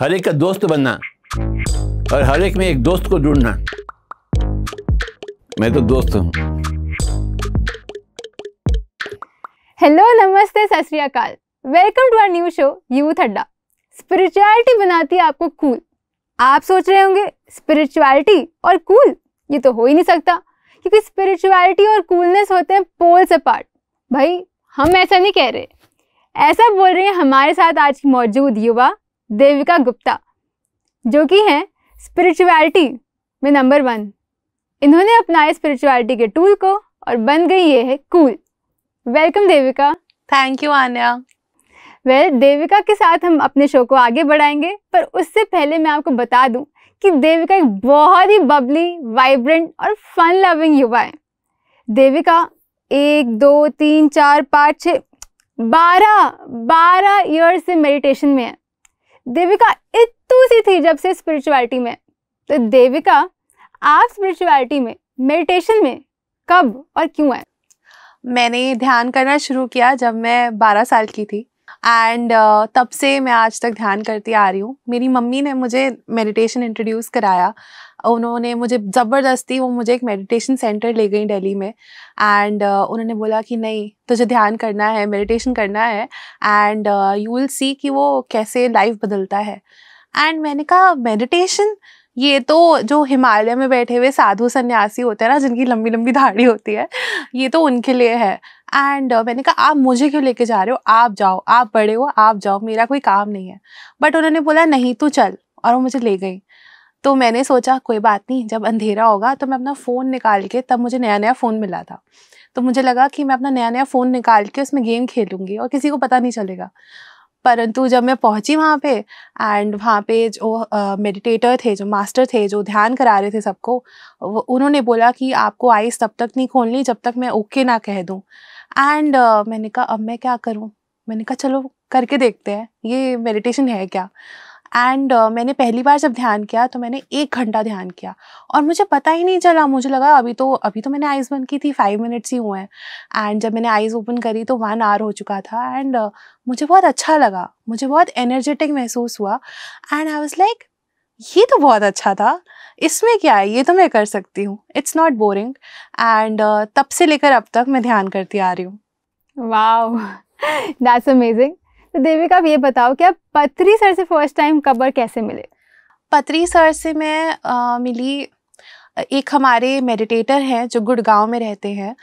हर एक का दोस्त बनना और हर एक में एक दोस्त को ढूंढना मैं तो दोस्त हूँ हेलो नमस्ते सत welcome to our new show youth अड्डा स्पिरिचुअलिटी बनाती है आपको कूल आप सोच रहे होंगे स्पिरिचुअलिटी और कूल ये तो हो ही नहीं सकता क्योंकि स्पिरिचुअलिटी और कूलनेस होते हैं पोल्स पार्ट भाई हम ऐसा नहीं कह रहे ऐसा बोल रहे हैं हमारे साथ आज की मौजूद युवा देविका गुप्ता जो कि हैं स्पिरिचुअलिटी में नंबर वन इन्होंने अपनाए स्पिरिचुअलिटी के टूल को और बन गई ये है cool welcome Devika thank you Aanya well well, Devika के साथ हम अपने शो को आगे बढ़ाएंगे पर उससे पहले मैं आपको बता दूं कि देविका एक बहुत ही बबली वाइब्रेंट और फन लविंग युवा है देविका एक दो तीन चार पाँच छः बारह बारह ईयर्स से मेडिटेशन में है देविका इतू सी थी जब से स्पिरिचुअलिटी में तो देविका आप स्पिरिचुअलिटी में मेडिटेशन में कब और क्यों आए मैंने ध्यान करना शुरू किया जब मैं 12 साल की थी एंड uh, तब से मैं आज तक ध्यान करती आ रही हूँ मेरी मम्मी ने मुझे मेडिटेशन इंट्रोड्यूस कराया उन्होंने मुझे ज़बरदस्ती वो मुझे एक मेडिटेशन सेंटर ले गई दिल्ली में एंड uh, उन्होंने बोला कि नहीं तुझे ध्यान करना है मेडिटेशन करना है एंड यू विल सी कि वो कैसे लाइफ बदलता है एंड मैंने कहा मेडिटेशन ये तो जो हिमालय में बैठे हुए साधु सन्यासी होते हैं ना जिनकी लंबी लंबी धाड़ी होती है ये तो उनके लिए है एंड uh, मैंने कहा आप मुझे क्यों लेके जा रहे हो आप जाओ आप बड़े हो आप जाओ मेरा कोई काम नहीं है बट उन्होंने बोला नहीं तू चल और वो मुझे ले गई तो मैंने सोचा कोई बात नहीं जब अंधेरा होगा तो मैं अपना फ़ोन निकाल के तब मुझे नया नया फ़ोन मिला था तो मुझे लगा कि मैं अपना नया नया फ़ोन निकाल के उसमें गेम खेलूँगी और किसी को पता नहीं चलेगा परंतु जब मैं पहुंची वहाँ पे एंड वहाँ पे जो मेडिटेटर uh, थे जो मास्टर थे जो ध्यान करा रहे थे सबको उन्होंने बोला कि आपको आइस तब तक नहीं खोलनी जब तक मैं ओके ना कह दूँ एंड uh, मैंने कहा अब मैं क्या करूँ मैंने कहा चलो करके देखते हैं ये मेडिटेशन है क्या एंड uh, मैंने पहली बार जब ध्यान किया तो मैंने एक घंटा ध्यान किया और मुझे पता ही नहीं चला मुझे लगा अभी तो अभी तो मैंने आइज़ बंद की थी फाइव मिनट्स ही हुए हैं एंड जब मैंने आइज़ ओपन करी तो वन आवर हो चुका था एंड uh, मुझे बहुत अच्छा लगा मुझे बहुत एनर्जेटिक महसूस हुआ एंड आई वॉज लाइक ये तो बहुत अच्छा था इसमें क्या है ये तो मैं कर सकती हूँ इट्स नॉट बोरिंग एंड तब से लेकर अब तक मैं ध्यान करती आ रही हूँ वाह दैट्स अमेजिंग तो देविका आप ये बताओ कि आप पत्री सर से फर्स्ट टाइम कबर कैसे मिले पत्री सर से मैं आ, मिली एक हमारे मेडिटेटर हैं जो गुड़गांव में रहते हैं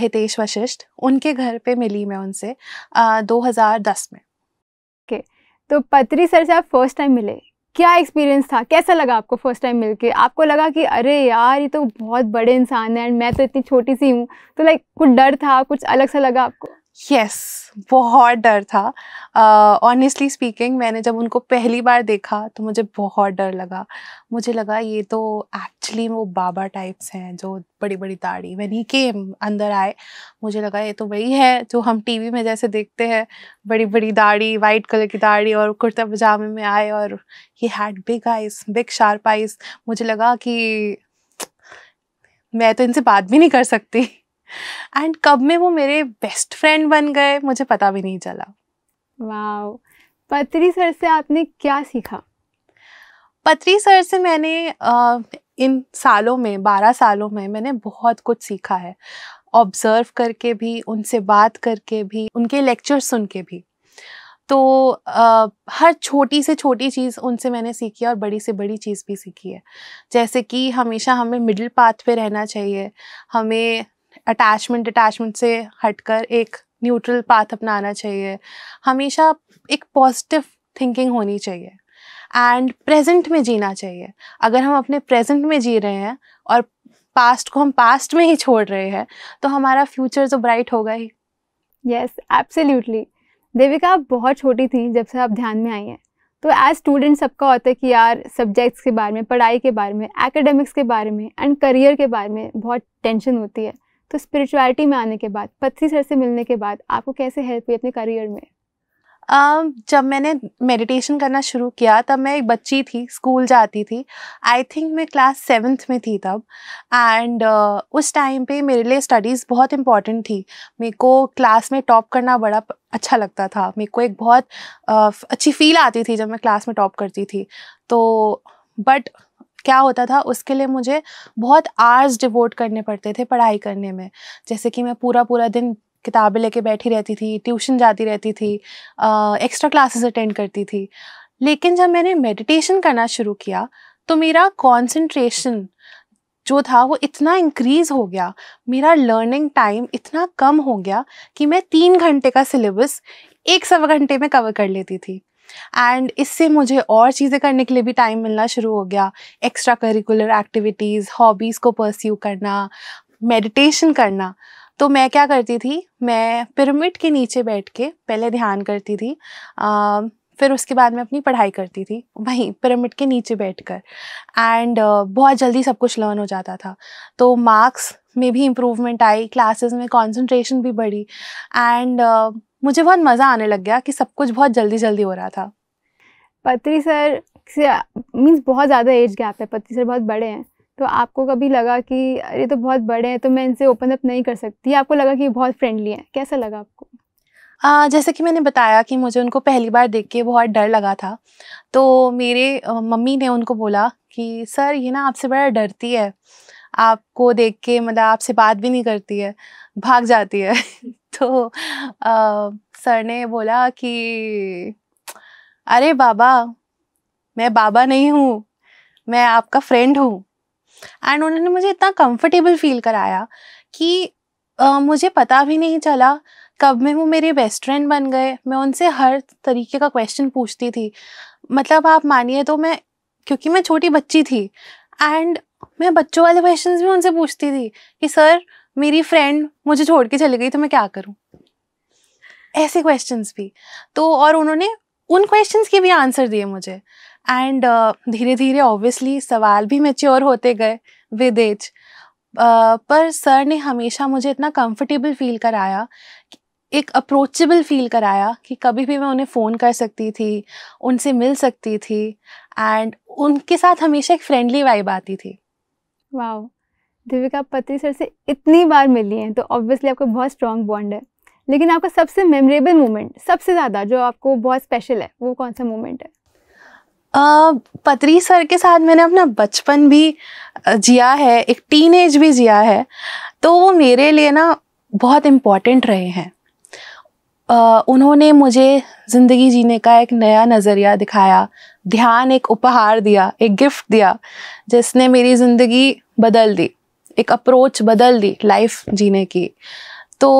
हितेश वशिष्ठ उनके घर पे मिली मैं उनसे दो हज़ार दस में ओके okay. तो पत्री सर से आप फर्स्ट टाइम मिले क्या एक्सपीरियंस था कैसा लगा आपको फर्स्ट टाइम मिलके आपको लगा कि अरे यार ये तो बहुत बड़े इंसान है एंड मैं तो इतनी छोटी सी हूँ तो लाइक कुछ डर था कुछ अलग सा लगा आपको यस बहुत डर था ऑनेस्टली uh, स्पीकिंग मैंने जब उनको पहली बार देखा तो मुझे बहुत डर लगा मुझे लगा ये तो एक्चुअली वो बाबा टाइप्स हैं जो बड़ी बड़ी दाढ़ी वैन ही केम अंदर आए मुझे लगा ये तो वही है जो हम टीवी में जैसे देखते हैं बड़ी बड़ी दाढ़ी वाइट कलर की दाढ़ी और कुर्ता पजामे में आए और ये had big eyes big sharp eyes मुझे लगा कि मैं तो इनसे बात भी नहीं कर सकती एंड कब में वो मेरे बेस्ट फ्रेंड बन गए मुझे पता भी नहीं चला वाह पत्री सर से आपने क्या सीखा पत्री सर से मैंने आ, इन सालों में बारह सालों में मैंने बहुत कुछ सीखा है ऑब्जर्व करके भी उनसे बात करके भी उनके लेक्चर सुन के भी तो आ, हर छोटी से छोटी चीज़ उनसे मैंने सीखी है और बड़ी से बड़ी चीज़ भी सीखी है जैसे कि हमेशा हमें मिडिल पाथ पे रहना चाहिए हमें अटैचमेंट अटैचमेंट से हटकर एक न्यूट्रल पाथ अपनाना चाहिए हमेशा एक पॉजिटिव थिंकिंग होनी चाहिए एंड प्रेजेंट में जीना चाहिए अगर हम अपने प्रेजेंट में जी रहे हैं और पास्ट को हम पास्ट में ही छोड़ रहे हैं तो हमारा फ्यूचर तो ब्राइट होगा ही यस एब्सोल्युटली देविका आप बहुत छोटी थी जब से आप ध्यान में आई हैं तो एज स्टूडेंट सबका होता है कि यार सब्जेक्ट्स के बारे में पढ़ाई के बारे में एकेडमिक्स के बारे में एंड करियर के बारे में बहुत टेंशन होती है तो स्पिरिचुअलिटी में आने के बाद पथरी सर से मिलने के बाद आपको कैसे हेल्प हुई अपने करियर में Uh, जब मैंने मेडिटेशन करना शुरू किया तब मैं एक बच्ची थी स्कूल जाती थी आई थिंक मैं क्लास सेवन्थ में थी तब एंड uh, उस टाइम पे मेरे लिए स्टडीज़ बहुत इम्पॉर्टेंट थी मेरे को क्लास में टॉप करना बड़ा अच्छा लगता था मेरे को एक बहुत uh, अच्छी फील आती थी जब मैं क्लास में टॉप करती थी तो बट क्या होता था उसके लिए मुझे बहुत आर्स डिवोट करने पड़ते थे पढ़ाई करने में जैसे कि मैं पूरा पूरा दिन किताबें लेके बैठी रहती थी ट्यूशन जाती रहती थी एक्स्ट्रा क्लासेस अटेंड करती थी लेकिन जब मैंने मेडिटेशन करना शुरू किया तो मेरा कॉन्सेंट्रेशन जो था वो इतना इंक्रीज हो गया मेरा लर्निंग टाइम इतना कम हो गया कि मैं तीन घंटे का सिलेबस एक सवा घंटे में कवर कर लेती थी एंड इससे मुझे और चीज़ें करने के लिए भी टाइम मिलना शुरू हो गया एक्स्ट्रा करिकुलर एक्टिविटीज़ हॉबीज़ को परस्यू करना मेडिटेशन करना तो मैं क्या करती थी मैं पिरामिड के नीचे बैठ के पहले ध्यान करती थी आ, फिर उसके बाद मैं अपनी पढ़ाई करती थी वहीं पिरामिड के नीचे बैठकर एंड uh, बहुत जल्दी सब कुछ लर्न हो जाता था तो मार्क्स में भी इम्प्रूवमेंट आई क्लासेस में कंसंट्रेशन भी बढ़ी एंड uh, मुझे बहुत मज़ा आने लग गया कि सब कुछ बहुत जल्दी जल्दी हो रहा था पत्री सर से मीन्स बहुत ज़्यादा एज गैप है पत्री सर बहुत बड़े हैं तो आपको कभी लगा कि अरे तो बहुत बड़े हैं तो मैं इनसे ओपन अप नहीं कर सकती आपको लगा कि बहुत फ्रेंडली हैं कैसा लगा आपको आ, जैसे कि मैंने बताया कि मुझे उनको पहली बार देख के बहुत डर लगा था तो मेरे मम्मी ने उनको बोला कि सर ये ना आपसे बड़ा डरती है आपको देख के मतलब आपसे बात भी नहीं करती है भाग जाती है तो आ, सर ने बोला कि अरे बाबा मैं बाबा नहीं हूँ मैं आपका फ्रेंड हूँ एंड उन्होंने मुझे इतना कंफर्टेबल फील कराया कि आ, मुझे पता भी नहीं चला कब में वो मेरे बेस्ट फ्रेंड बन गए मैं उनसे हर तरीके का क्वेश्चन पूछती थी मतलब आप मानिए तो मैं क्योंकि मैं छोटी बच्ची थी एंड मैं बच्चों वाले क्वेश्चंस भी उनसे पूछती थी कि सर मेरी फ्रेंड मुझे छोड़ के चली गई तो मैं क्या करूँ ऐसे क्वेश्चंस भी तो और उन्होंने उन क्वेश्चंस के भी आंसर दिए मुझे एंड धीरे धीरे ऑब्वियसली सवाल भी मेच्योर होते गए विद एज uh, पर सर ने हमेशा मुझे इतना कंफर्टेबल फील कराया एक अप्रोचेबल फील कराया कि कभी भी मैं उन्हें फ़ोन कर सकती थी उनसे मिल सकती थी एंड उनके साथ हमेशा एक फ्रेंडली वाइब आती थी वाह wow. देविका पत्री सर से इतनी बार मिली हैं तो ऑब्वियसली आपका बहुत स्ट्रॉन्ग बॉन्ड है लेकिन आपका सबसे मेमोरेबल मोमेंट सबसे ज़्यादा जो आपको बहुत स्पेशल है वो कौन सा मोमेंट है Uh, पत्री सर के साथ मैंने अपना बचपन भी जिया है एक टीन भी जिया है तो वो मेरे लिए ना बहुत इम्पॉर्टेंट रहे हैं uh, उन्होंने मुझे ज़िंदगी जीने का एक नया नज़रिया दिखाया ध्यान एक उपहार दिया एक गिफ्ट दिया जिसने मेरी ज़िंदगी बदल दी एक अप्रोच बदल दी लाइफ जीने की तो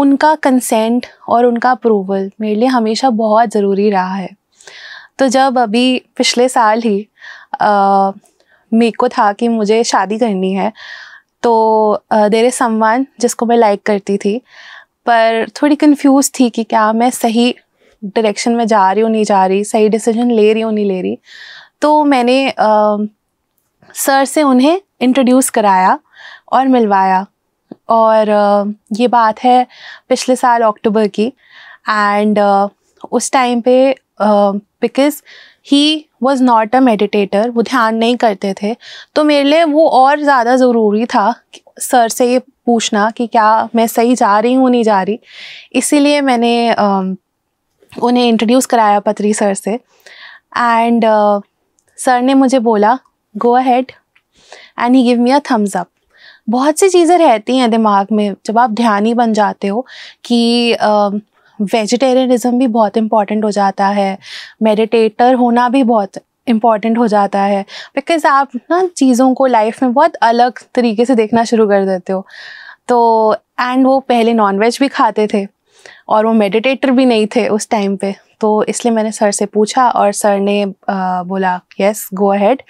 उनका कंसेंट और उनका अप्रूवल मेरे लिए हमेशा बहुत ज़रूरी रहा है तो जब अभी पिछले साल ही मेरे को था कि मुझे शादी करनी है तो देर ए सम्मान जिसको मैं लाइक करती थी पर थोड़ी कंफ्यूज थी कि क्या मैं सही डायरेक्शन में जा रही हूँ नहीं जा रही सही डिसीजन ले रही हूँ नहीं ले रही तो मैंने आ, सर से उन्हें इंट्रोड्यूस कराया और मिलवाया और ये बात है पिछले साल अक्टूबर की एंड उस टाइम पे because he was not a meditator वो ध्यान नहीं करते थे तो मेरे लिए वो और ज़्यादा ज़रूरी था सर से ये पूछना कि क्या मैं सही जा रही हूँ नहीं जा रही इसीलिए मैंने उन्हें इंट्रोड्यूस कराया पत्री सर से एंड सर ने मुझे बोला go ahead and he give me a thumbs up बहुत सी चीज़ें रहती हैं दिमाग में जब आप ध्यान ही बन जाते हो कि वेजिटेरियनिज्म भी बहुत इम्पॉर्टेंट हो जाता है मेडिटेटर होना भी बहुत इम्पॉर्टेंट हो जाता है बिकॉज आप ना चीज़ों को लाइफ में बहुत अलग तरीके से देखना शुरू कर देते हो तो एंड वो पहले नॉनवेज भी खाते थे और वो मेडिटेटर भी नहीं थे उस टाइम पे तो इसलिए मैंने सर से पूछा और सर ने आ, बोला यस गो अहेड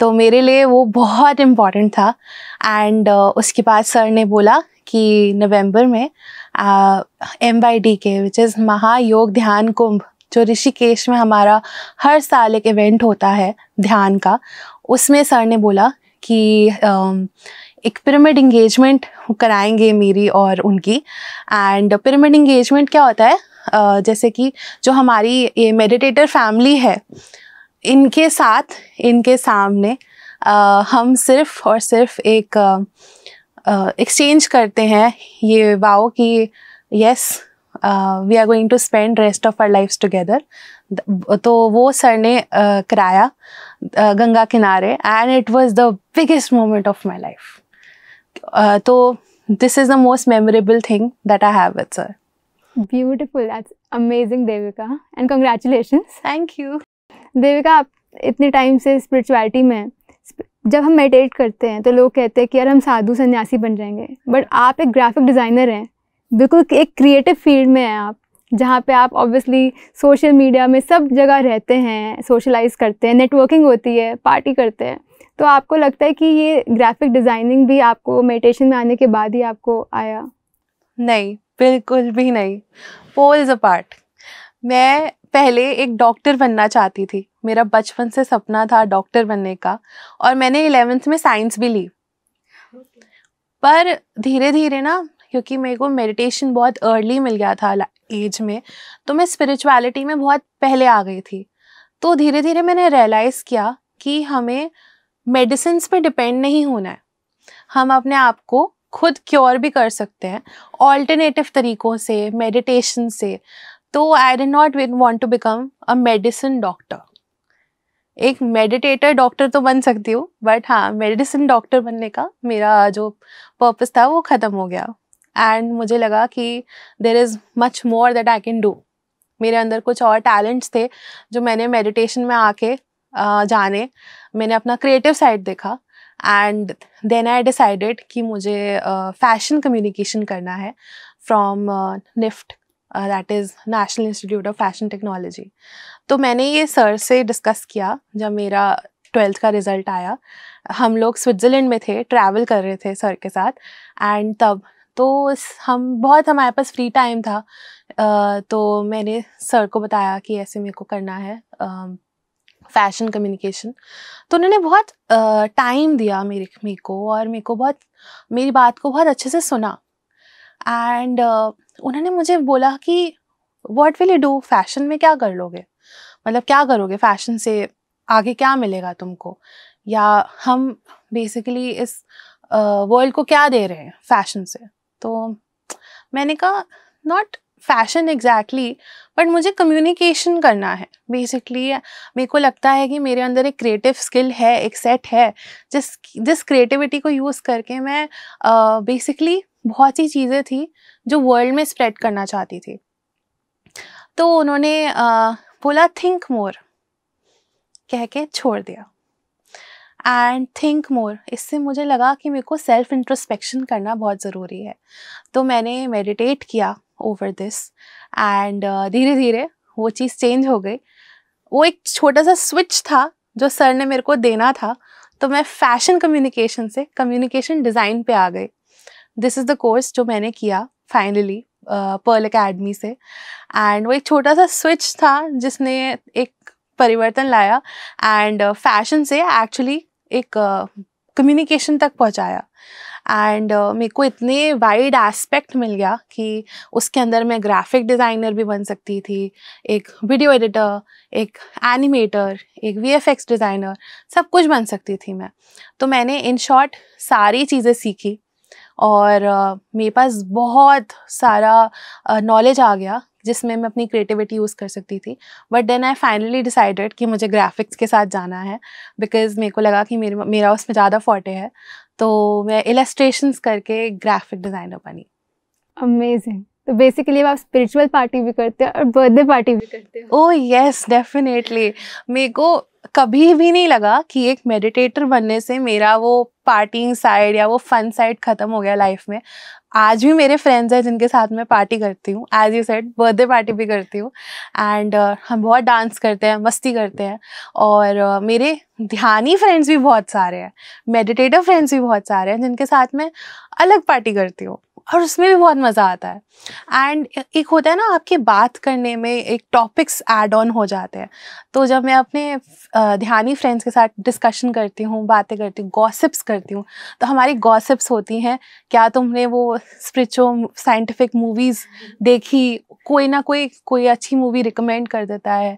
तो मेरे लिए वो बहुत इम्पॉर्टेंट था एंड उसके बाद सर ने बोला कि नवंबर में एम वाई डी के विच इज़ महायोग ध्यान कुंभ जो ऋषिकेश में हमारा हर साल एक इवेंट होता है ध्यान का उसमें सर ने बोला कि uh, एक पिरामिड इंगेजमेंट कराएंगे मेरी और उनकी एंड पिरामिड इंगेजमेंट क्या होता है uh, जैसे कि जो हमारी ये मेडिटेटर फैमिली है इनके साथ इनके सामने uh, हम सिर्फ और सिर्फ एक एक्सचेंज uh, करते हैं ये वाओ कि yes we are going to spend rest of our lifes together तो वो सर ने uh, कराया uh, गंगा किनारे and it was the biggest moment of my life Uh, तो this is the most memorable thing that I have with sir beautiful that's amazing Devika and congratulation thank you Devika आप इतने time से spirituality में जब हम meditate करते हैं तो लोग कहते हैं कि यार हम साधु सन्यासी बन जाएंगे बट आप एक ग्राफिक डिज़ाइनर हैं बिल्कुल एक क्रिएटिव फील्ड में हैं आप जहाँ पे आप ऑब्वियसली सोशल मीडिया में सब जगह रहते हैं सोशलाइज करते हैं नेटवर्किंग होती है पार्टी करते हैं तो आपको लगता है कि ये ग्राफिक डिज़ाइनिंग भी आपको मेडिटेशन में आने के बाद ही आपको आया नहीं बिल्कुल भी नहीं पोल्स अपार्ट मैं पहले एक डॉक्टर बनना चाहती थी मेरा बचपन से सपना था डॉक्टर बनने का और मैंने इलेवेंथ में साइंस भी ली पर धीरे धीरे ना क्योंकि मेरे को मेडिटेशन बहुत अर्ली मिल गया था एज में तो मैं स्पिरिचुअलिटी में बहुत पहले आ गई थी तो धीरे धीरे मैंने रियलाइज़ किया कि हमें मेडिसिन पे डिपेंड नहीं होना है हम अपने आप को खुद क्योर भी कर सकते हैं ऑल्टरनेटिव तरीकों से मेडिटेशन से तो I did not want to become a medicine doctor एक मेडिटेटर डॉक्टर तो बन सकती हूँ बट हाँ मेडिसिन डॉक्टर बनने का मेरा जो पर्पस था वो ख़त्म हो गया एंड मुझे लगा कि there is much more that I can do मेरे अंदर कुछ और टैलेंट्स थे जो मैंने मेडिटेशन में आके जाने मैंने अपना क्रिएटिव साइड देखा एंड देन आई डिसाइडेड कि मुझे फैशन कम्युनिकेशन करना है from NIFT that is National Institute of Fashion Technology तो मैंने ये सर से डिस्कस किया जब मेरा ट्वेल्थ का रिज़ल्ट आया हम लोग स्विट्ज़रलैंड में थे ट्रैवल कर रहे थे सर के साथ एंड तब तो हम बहुत हमारे पास फ्री टाइम था uh, तो मैंने सर को बताया कि ऐसे मेरे को करना है uh, फैशन कम्युनिकेशन तो उन्होंने बहुत टाइम दिया मेरे मे को और मेरे को बहुत मेरी बात को बहुत अच्छे से सुना एंड uh, उन्होंने मुझे बोला कि what will you do fashion में क्या कर लोगे मतलब क्या करोगे फैशन से आगे क्या मिलेगा तुमको या हम बेसिकली इस वर्ल्ड uh, को क्या दे रहे हैं फैशन से तो मैंने कहा नॉट फैशन एग्जैक्टली बट मुझे कम्युनिकेशन करना है बेसिकली मेरे को लगता है कि मेरे अंदर एक क्रिएटिव स्किल है एक सेट है जिस जिस क्रिएटिविटी को यूज़ करके मैं बेसिकली uh, बहुत सी चीज़ें थी जो वर्ल्ड में स्प्रेड करना चाहती थी तो उन्होंने uh, बोला थिंक मोर कह के छोड़ दिया एंड थिंक मोर इससे मुझे लगा कि मेरे को सेल्फ इंट्रोस्पेक्शन करना बहुत ज़रूरी है तो मैंने मेडिटेट किया ओवर दिस एंड धीरे धीरे वो चीज़ चेंज हो गई वो एक छोटा सा स्विच था जो सर ने मेरे को देना था तो मैं फैशन कम्युनिकेशन से कम्युनिकेशन डिज़ाइन पे आ गई दिस इज़ द कोर्स जो मैंने किया फाइनली पर्ल अकेडमी से एंड वो एक छोटा सा स्विच था जिसने एक परिवर्तन लाया एंड फैशन uh, से एक्चुअली एक कम्युनिकेशन uh, तक पहुंचाया एंड uh, मेरे को इतने वाइड एस्पेक्ट मिल गया कि उसके अंदर मैं ग्राफिक डिज़ाइनर भी बन सकती थी एक वीडियो एडिटर एक एनिमेटर एक वी डिज़ाइनर सब कुछ बन सकती थी मैं तो मैंने इन शॉर्ट सारी चीज़ें सीखी और uh, मेरे पास बहुत सारा नॉलेज uh, आ गया जिसमें मैं अपनी क्रिएटिविटी यूज़ कर सकती थी but then I finally decided कि मुझे ग्राफिक्स के साथ जाना है बिकॉज मेरे को लगा कि मेरे मेरा उसमें ज़्यादा फोटे है तो मैं इलस्ट्रेशंस करके ग्राफिक डिज़ाइनर बनी अमेजिंग तो बेसिकली आप स्पिरिचुअल पार्टी भी करते हो और बर्थडे पार्टी भी करते हो ओह यस डेफिनेटली मेरे को कभी भी नहीं लगा कि एक मेडिटेटर बनने से मेरा वो पार्टिंग साइड या वो फन साइड ख़त्म हो गया लाइफ में आज भी मेरे फ्रेंड्स हैं जिनके साथ मैं पार्टी करती हूँ as you said birthday party भी करती हूँ एंड uh, हम बहुत डांस करते हैं मस्ती करते हैं और uh, मेरे ध्यानी फ्रेंड्स भी बहुत सारे हैं मेडिटेटिव फ्रेंड्स भी बहुत सारे हैं जिनके साथ मैं अलग पार्टी करती हूँ और उसमें भी बहुत मज़ा आता है एंड एक होता है ना आपकी बात करने में एक टॉपिक्स एड ऑन हो जाते हैं तो जब मैं अपने ध्यानी फ्रेंड्स के साथ डिस्कशन करती हूँ बातें करती हूँ गॉसिप्स करती हूँ तो हमारी गॉसिप्स होती हैं क्या तुमने वो स्परिचुअल साइंटिफिक मूवीज़ देखी कोई ना कोई कोई अच्छी मूवी रिकमेंड कर देता है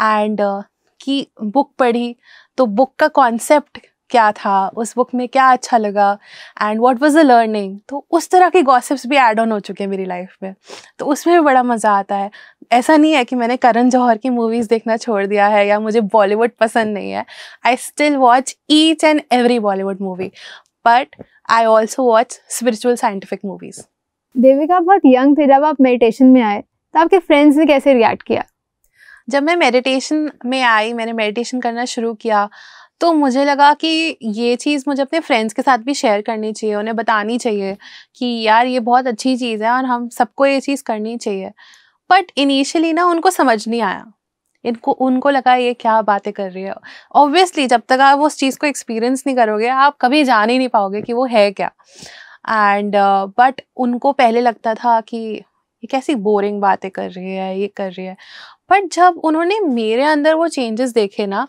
एंड uh, कि बुक पढ़ी तो बुक का कॉन्सेप्ट क्या था उस बुक में क्या अच्छा लगा and what was the learning तो उस तरह के गॉसिप्स भी एड ऑन हो चुके हैं मेरी लाइफ में तो उसमें भी बड़ा मज़ा आता है ऐसा नहीं है कि मैंने करण जौहर की मूवीज़ देखना छोड़ दिया है या मुझे बॉलीवुड पसंद नहीं है I still watch each and every Bollywood movie but I also watch spiritual scientific movies Devika बहुत यंग थे जब आप मेडिटेशन में आए तो आपके फ्रेंड्स ने कैसे रिएक्ट किया जब मैं मेडिटेशन में आई मैंने मेडिटेशन करना शुरू किया तो मुझे लगा कि ये चीज़ मुझे अपने फ्रेंड्स के साथ भी शेयर करनी चाहिए उन्हें बतानी चाहिए कि यार ये बहुत अच्छी चीज़ है और हम सबको ये चीज़ करनी चाहिए बट इनिशियली ना उनको समझ नहीं आया इनको उनको लगा ये क्या बातें कर रही है ऑब्वियसली जब तक आप उस चीज़ को एक्सपीरियंस नहीं करोगे आप कभी जान ही नहीं पाओगे कि वो है क्या एंड बट uh, उनको पहले लगता था कि ये कैसी बोरिंग बातें कर रही है ये कर रही है बट जब उन्होंने मेरे अंदर वो चेंजेस देखे ना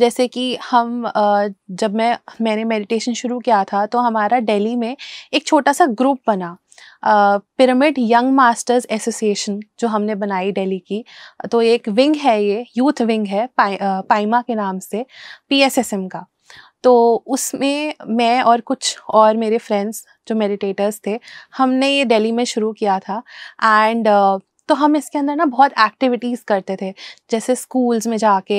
जैसे कि हम जब मैं मैंने मेडिटेशन शुरू किया था तो हमारा दिल्ली में एक छोटा सा ग्रुप बना पिरामिड यंग मास्टर्स एसोसिएशन जो हमने बनाई दिल्ली की तो एक विंग है ये यूथ विंग है पा आ, पाइमा के नाम से पीएसएसएम का तो उसमें मैं और कुछ और मेरे फ्रेंड्स जो मेडिटेटर्स थे हमने ये दिल्ली में शुरू किया था एंड uh, तो हम इसके अंदर ना बहुत एक्टिविटीज़ करते थे जैसे स्कूल्स में जाके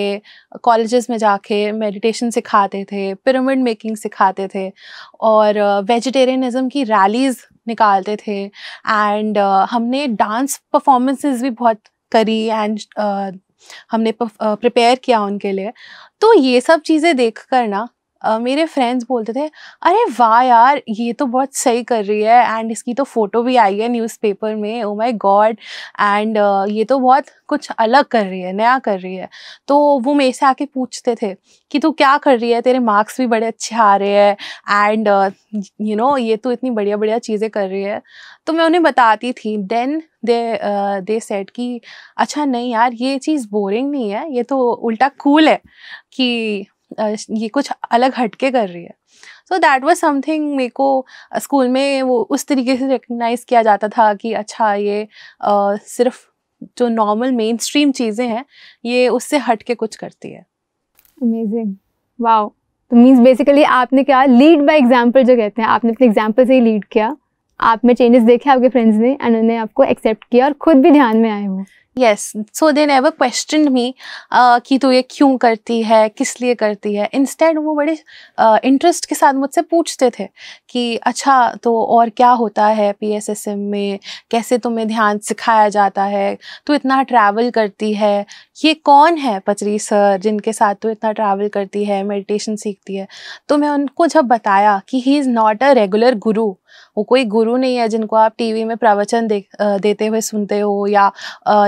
कॉलेजेस में जाके मेडिटेशन सिखाते थे पिरामिड मेकिंग सिखाते थे और वेजिटेरियनिज्म uh, की रैलीज़ निकालते थे एंड uh, हमने डांस परफॉर्मेंसेस भी बहुत करी एंड हमने प्रिपेयर किया उनके लिए तो ये सब चीज़ें देख कर ना मेरे फ्रेंड्स बोलते थे अरे वाह यार ये तो बहुत सही कर रही है एंड इसकी तो फ़ोटो भी आई है न्यूज़पेपर में ओ माई गॉड एंड ये तो बहुत कुछ अलग कर रही है नया कर रही है तो वो मेरे से आके पूछते थे कि तू क्या कर रही है तेरे मार्क्स भी बड़े अच्छे आ रहे हैं एंड यू नो ये तो इतनी बढ़िया बढ़िया चीज़ें कर रही है तो मैं उन्हें बताती थी देन दे दे सेट कि अच्छा नहीं यार ये चीज़ बोरिंग नहीं है ये तो उल्टा कूल है कि ये कुछ अलग हटके कर रही है सो दैट वॉज समथिंग मेरे को स्कूल में वो उस तरीके से रिकगनाइज किया जाता था कि अच्छा ये सिर्फ जो नॉर्मल मेन स्ट्रीम चीज़ें हैं ये उससे हट के कुछ करती है अमेजिंग वाओ तो मीन्स बेसिकली आपने क्या लीड बाय एग्जांपल जो कहते हैं आपने अपने एग्जांपल से ही लीड किया आप में चेंजेस देखे आपके फ्रेंड्स ने एंड उन्होंने आपको एक्सेप्ट किया और खुद भी ध्यान में आए हुए yes so they never question me कि तू ये क्यों करती है किस लिए करती है इंस्टेड वो बड़े इंटरेस्ट uh, के साथ मुझसे पूछते थे कि अच्छा तो और क्या होता है पी एस एस एम में कैसे तुम्हें ध्यान सिखाया जाता है तू इतना ट्रैवल करती है ये कौन है पचरी सर जिनके साथ तू इतना ट्रैवल करती है मेडिटेशन सीखती है तो मैं उनको जब बताया कि he is not a regular guru वो कोई गुरु नहीं है जिनको आप टीवी में प्रवचन दे, देते हुए सुनते हो या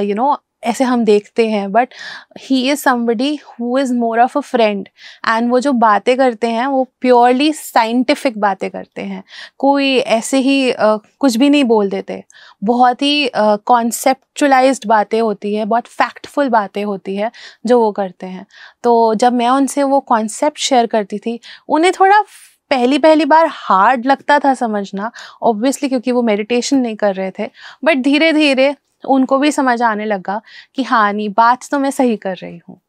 यू नो ऐसे हम देखते हैं but he is somebody who is more of a friend and वो जो बातें करते हैं वो प्योरली साइंटिफिक बातें करते हैं कोई ऐसे ही uh, कुछ भी नहीं बोल देते बहुत ही कॉन्सेप्चुलाइज्ड uh, बातें होती है बहुत फैक्टफुल बातें होती है जो वो करते हैं तो जब मैं उनसे वो कॉन्सेप्ट शेयर करती थी उन्हें थोड़ा पहली पहली बार हार्ड लगता था समझना ऑब्वियसली क्योंकि वो मेडिटेशन नहीं कर रहे थे बट धीरे धीरे उनको भी समझ आने लगा कि हाँ नहीं बात तो मैं सही कर रही हूँ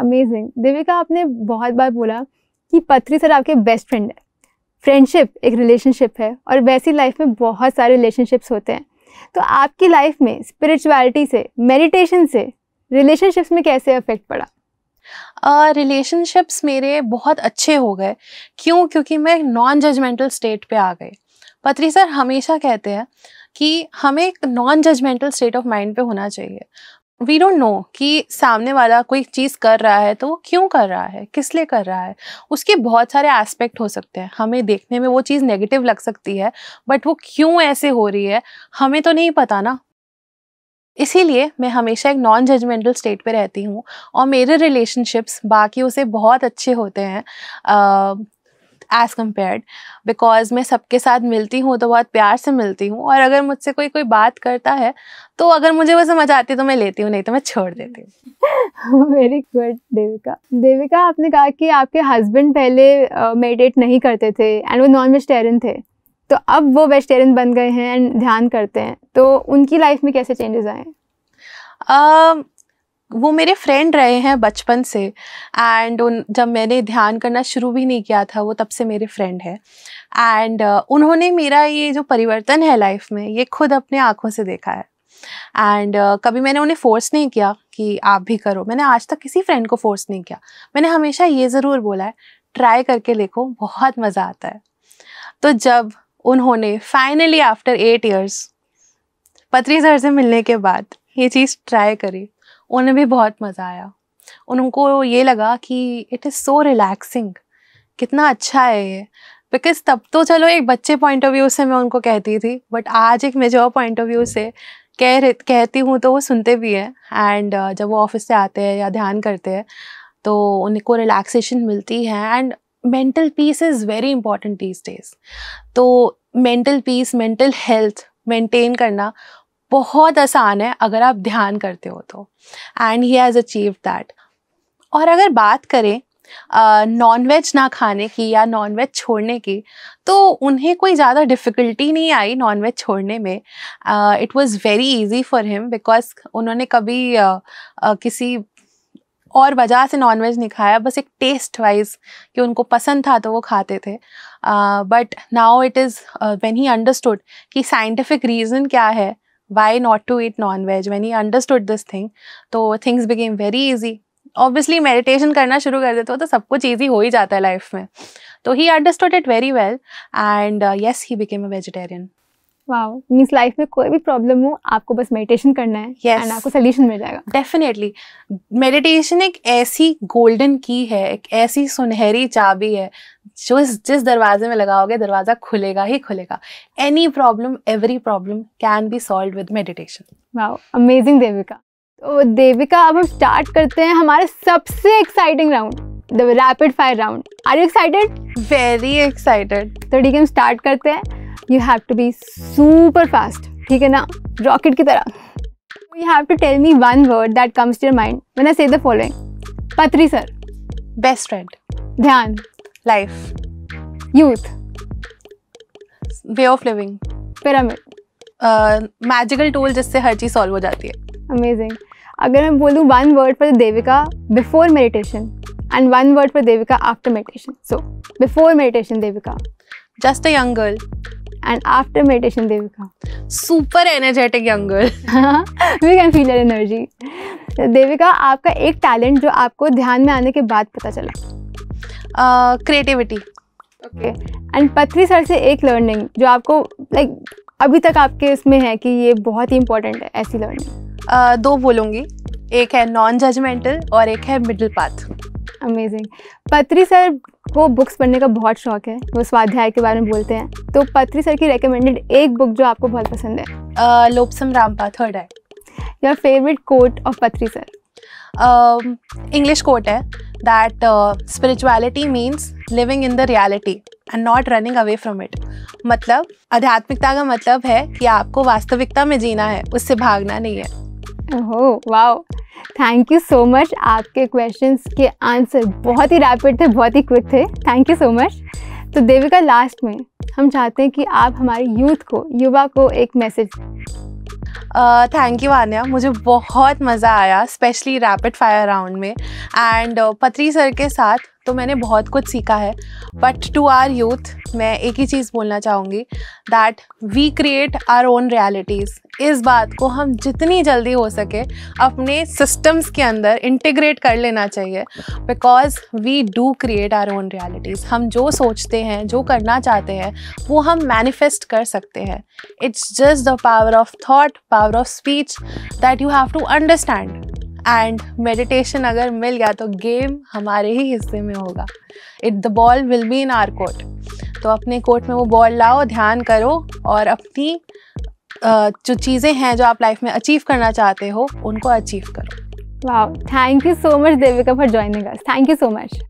अमेजिंग देविका आपने बहुत बार बोला कि पथरी सर आपके बेस्ट फ्रेंड है फ्रेंडशिप एक रिलेशनशिप है और वैसी लाइफ में बहुत सारे रिलेशनशिप्स होते हैं तो आपकी लाइफ में स्पिरिचुअलिटी से मेडिटेशन से रिलेशनशिप्स में कैसे अफेक्ट पड़ा रिलेशनशिप्स uh, मेरे बहुत अच्छे हो गए क्यों क्योंकि मैं नॉन जजमेंटल स्टेट पे आ गई पत्री सर हमेशा कहते हैं कि हमें एक non judgemental state of mind पे होना चाहिए वी डोंट नो कि सामने वाला कोई चीज़ कर रहा है तो वो क्यों कर रहा है किस लिए कर रहा है उसके बहुत सारे एस्पेक्ट हो सकते हैं हमें देखने में वो चीज़ नेगेटिव लग सकती है बट वो क्यों ऐसे हो रही है हमें तो नहीं पता ना इसीलिए मैं हमेशा एक नॉन जजमेंटल स्टेट पे रहती हूँ और मेरे रिलेशनशिप्स बाकी उसे बहुत अच्छे होते हैं एज़ कम्पेयर्ड बिकॉज मैं सबके साथ मिलती हूँ तो बहुत प्यार से मिलती हूँ और अगर मुझसे कोई कोई बात करता है तो अगर मुझे वो समझ आती है तो मैं लेती हूँ नहीं तो मैं छोड़ देती हूँ वेरी गुड देविका देविका आपने कहा कि आपके हस्बैंड पहले मेडिटेट uh, नहीं करते थे एंड वो नॉन वेजिटेरियन थे तो अब वो वेजिटेरियन बन गए हैं एंड ध्यान करते हैं तो उनकी लाइफ में कैसे चेंजेस आए uh, वो मेरे फ्रेंड रहे हैं बचपन से एंड उन जब मैंने ध्यान करना शुरू भी नहीं किया था वो तब से मेरे फ्रेंड है एंड uh, उन्होंने मेरा ये जो परिवर्तन है लाइफ में ये खुद अपने आँखों से देखा है एंड uh, कभी मैंने उन्हें फोर्स नहीं किया कि आप भी करो मैंने आज तक किसी फ्रेंड को फोर्स नहीं किया मैंने हमेशा ये ज़रूर बोला है ट्राई करके देखो बहुत मज़ा आता है तो जब उन्होंने finally after eight years Patri sir से मिलने के बाद ये चीज़ ट्राई करी उन्हें भी बहुत मज़ा आया उनको ये लगा कि इट इज़ सो रिलैक्सिंग कितना अच्छा है ये बिकॉज तब तो चलो एक बच्चे पॉइंट ऑफ व्यू से मैं उनको कहती थी बट आज एक मेजोर पॉइंट ऑफ व्यू से कह रह, कहती हूँ तो वो सुनते भी हैं एंड जब वो ऑफिस से आते हैं या ध्यान करते हैं तो उनको रिलैक्सेशन मिलती है and mental peace is very important these days तो mental peace mental health maintain करना बहुत आसान है अगर आप ध्यान करते हो तो and he has achieve that और अगर बात करें नॉन वेज ना खाने की या नॉन वेज छोड़ने की तो उन्हें कोई ज़्यादा डिफ़िकल्टी नहीं आई नॉन वेज छोड़ने में it was very easy for him because उन्होंने कभी uh, uh, किसी और वजह से नॉनवेज नहीं खाया बस एक टेस्ट वाइज कि उनको पसंद था तो वो खाते थे but now it is when he understood कि साइंटिफिक रीज़न क्या है why not to eat non veg when he understood this thing तो things became very easy obviously meditation करना शुरू कर देते हो तो सब कुछ ईजी हो ही जाता है लाइफ में तो he understood it very well and yes he became a vegetarian wow means life में कोई भी प्रॉब्लम हो आपको बस मेडिटेशन करना है एंड yes. आपको सोल्यूशन मिल जाएगा डेफिनेटली मेडिटेशन एक ऐसी गोल्डन की है एक ऐसी सुनहरी चाबी है जो इस जिस दरवाजे में लगाओगे दरवाजा खुलेगा ही खुलेगा any problem every problem can be solve with meditation wow amazing Devika तो देविका अब हम स्टार्ट करते हैं हमारे सबसे exciting round the rapid fire round are you excited very excited तो ठीक है हम स्टार्ट करते हैं you have to be super fast ठीक है ना रॉकेट की तरह you have to tell me one word that comes to your mind when I से the following Patri sir best friend ध्यान life youth way of living pyramid magical tool जिससे हर चीज़ solve हो जाती है अमेजिंग अगर मैं बोलूँ one word for Devika before meditation and one word for Devika after meditation so before meditation Devika just a young girl and after meditation they become super energetic young girl we can feel her energy devika आपका एक talent जो आपको ध्यान में आने के बाद पता चला creativity okay and Patri sir से एक लर्निंग जो आपको लाइक like, अभी तक आपके इसमें है कि ये बहुत ही इंपॉर्टेंट है ऐसी लर्निंग uh, दो बोलूँगी एक है नॉन जजमेंटल और एक है middle path amazing Patri sir को बुक्स पढ़ने का बहुत शौक है वो स्वाध्याय के बारे में बोलते हैं तो पत्री सर की रिकमेंडेड एक बुक जो आपको बहुत पसंद है लोपसम रामपा थर्ड है your favourite quote of Patri sir English quote है that spirituality means living in the reality and not running away from it मतलब आध्यात्मिकता का मतलब है कि आपको वास्तविकता में जीना है उससे भागना नहीं है ओहो wow thank you so much आपके क्वेश्चंस के आंसर बहुत ही रैपिड थे बहुत ही क्विक थे थैंक यू सो मच तो देविका लास्ट में हम चाहते हैं कि आप हमारे यूथ को युवा को एक मैसेज थैंक यू आन्या मुझे बहुत मज़ा आया स्पेशली रैपिड फायर राउंड में एंड uh, पत्री सर के साथ तो मैंने बहुत कुछ सीखा है बट टू आर यूथ मैं एक ही चीज़ बोलना चाहूँगी that we create our own realities इस बात को हम जितनी जल्दी हो सके अपने सिस्टम्स के अंदर इंटीग्रेट कर लेना चाहिए because we do create our own realities हम जो सोचते हैं जो करना चाहते हैं वो हम मैनिफेस्ट कर सकते हैं it's just the power of thought power of speech that you have to understand and meditation अगर मिल गया तो गेम हमारे ही हिस्से में होगा it the ball will be in our court तो अपने कोर्ट में वो बॉल लाओ ध्यान करो और अपनी जो चीज़ें हैं जो आप लाइफ में अचीव करना चाहते हो उनको अचीव करो वाह thank you so much Devika for joining us thank you so much